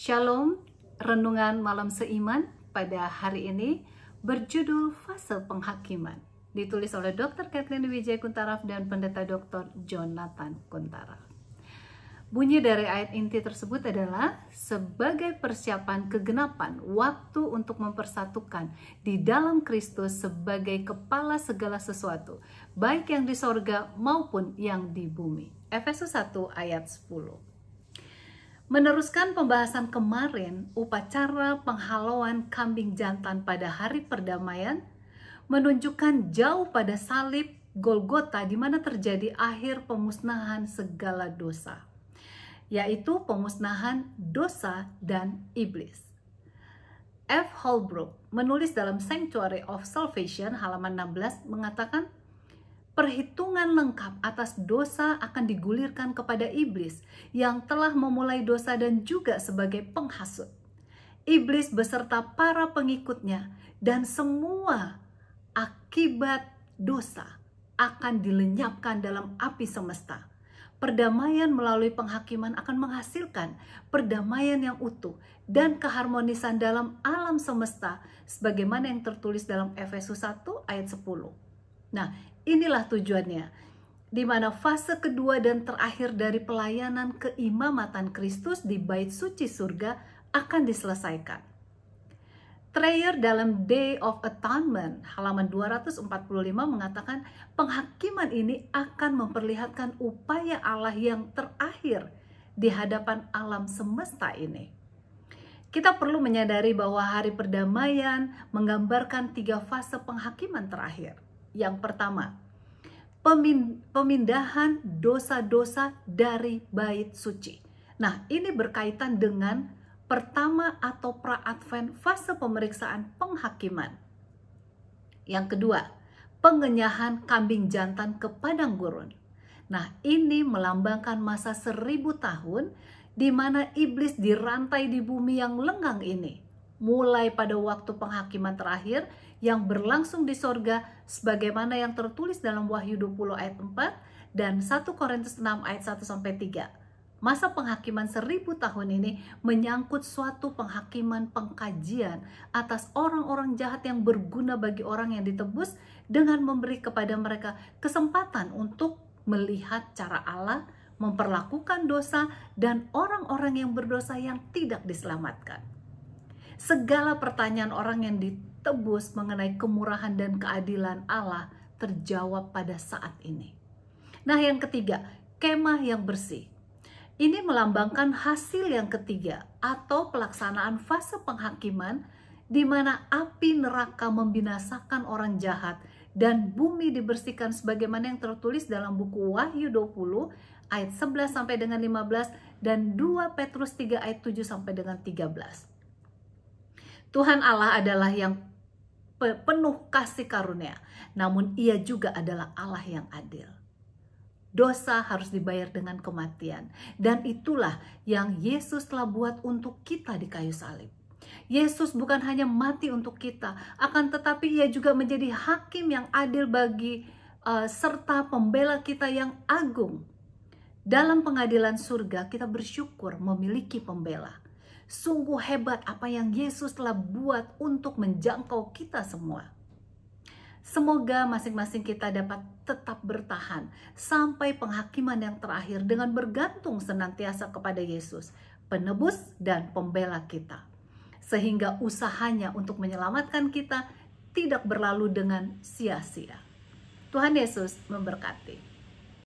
Shalom, renungan malam seiman pada hari ini berjudul Fase Penghakiman. Ditulis oleh Dr. Kathleen Wijaya Kuntaraf dan Pendeta Dr. Jonathan Kuntaraf. Bunyi dari ayat inti tersebut adalah sebagai persiapan kegenapan waktu untuk mempersatukan di dalam Kristus sebagai kepala segala sesuatu, baik yang di sorga maupun yang di bumi. Efesus 1 ayat 10. Meneruskan pembahasan kemarin, upacara penghalauan kambing jantan pada hari perdamaian menunjukkan jauh pada salib Golgota di mana terjadi akhir pemusnahan segala dosa, yaitu pemusnahan dosa dan iblis. F. Holbrook menulis dalam Sanctuary of Salvation halaman 16 mengatakan perhitungan lengkap atas dosa akan digulirkan kepada iblis yang telah memulai dosa dan juga sebagai penghasut. Iblis beserta para pengikutnya dan semua akibat dosa akan dilenyapkan dalam api semesta. Perdamaian melalui penghakiman akan menghasilkan perdamaian yang utuh dan keharmonisan dalam alam semesta sebagaimana yang tertulis dalam Efesus 1 ayat 10. Nah, Inilah tujuannya, di mana fase kedua dan terakhir dari pelayanan keimamatan Kristus di bait suci surga akan diselesaikan. Treyer dalam Day of Atonement halaman 245 mengatakan penghakiman ini akan memperlihatkan upaya Allah yang terakhir di hadapan alam semesta ini. Kita perlu menyadari bahwa hari perdamaian menggambarkan tiga fase penghakiman terakhir – yang pertama, pemindahan dosa-dosa dari bait suci. Nah, ini berkaitan dengan pertama atau pra-advent fase pemeriksaan penghakiman. Yang kedua, pengenyahan kambing jantan ke padang gurun. Nah, ini melambangkan masa seribu tahun di mana iblis dirantai di bumi yang lenggang ini. Mulai pada waktu penghakiman terakhir yang berlangsung di sorga sebagaimana yang tertulis dalam Wahyu 20 ayat 4 dan 1 Korintus 6 ayat 1 sampai 3. Masa penghakiman seribu tahun ini menyangkut suatu penghakiman pengkajian atas orang-orang jahat yang berguna bagi orang yang ditebus dengan memberi kepada mereka kesempatan untuk melihat cara Allah, memperlakukan dosa, dan orang-orang yang berdosa yang tidak diselamatkan. Segala pertanyaan orang yang ditebus tebus mengenai kemurahan dan keadilan Allah terjawab pada saat ini. Nah, yang ketiga, kemah yang bersih. Ini melambangkan hasil yang ketiga atau pelaksanaan fase penghakiman di mana api neraka membinasakan orang jahat dan bumi dibersihkan sebagaimana yang tertulis dalam buku Wahyu 20 ayat 11 sampai dengan 15 dan 2 Petrus 3 ayat 7 sampai dengan 13. Tuhan Allah adalah yang penuh kasih karunia, namun ia juga adalah Allah yang adil. Dosa harus dibayar dengan kematian, dan itulah yang Yesus telah buat untuk kita di kayu salib. Yesus bukan hanya mati untuk kita, akan tetapi Ia juga menjadi hakim yang adil bagi uh, serta pembela kita yang agung. Dalam pengadilan surga, kita bersyukur memiliki pembela Sungguh hebat apa yang Yesus telah buat untuk menjangkau kita semua. Semoga masing-masing kita dapat tetap bertahan sampai penghakiman yang terakhir dengan bergantung senantiasa kepada Yesus, penebus dan pembela kita. Sehingga usahanya untuk menyelamatkan kita tidak berlalu dengan sia-sia. Tuhan Yesus memberkati.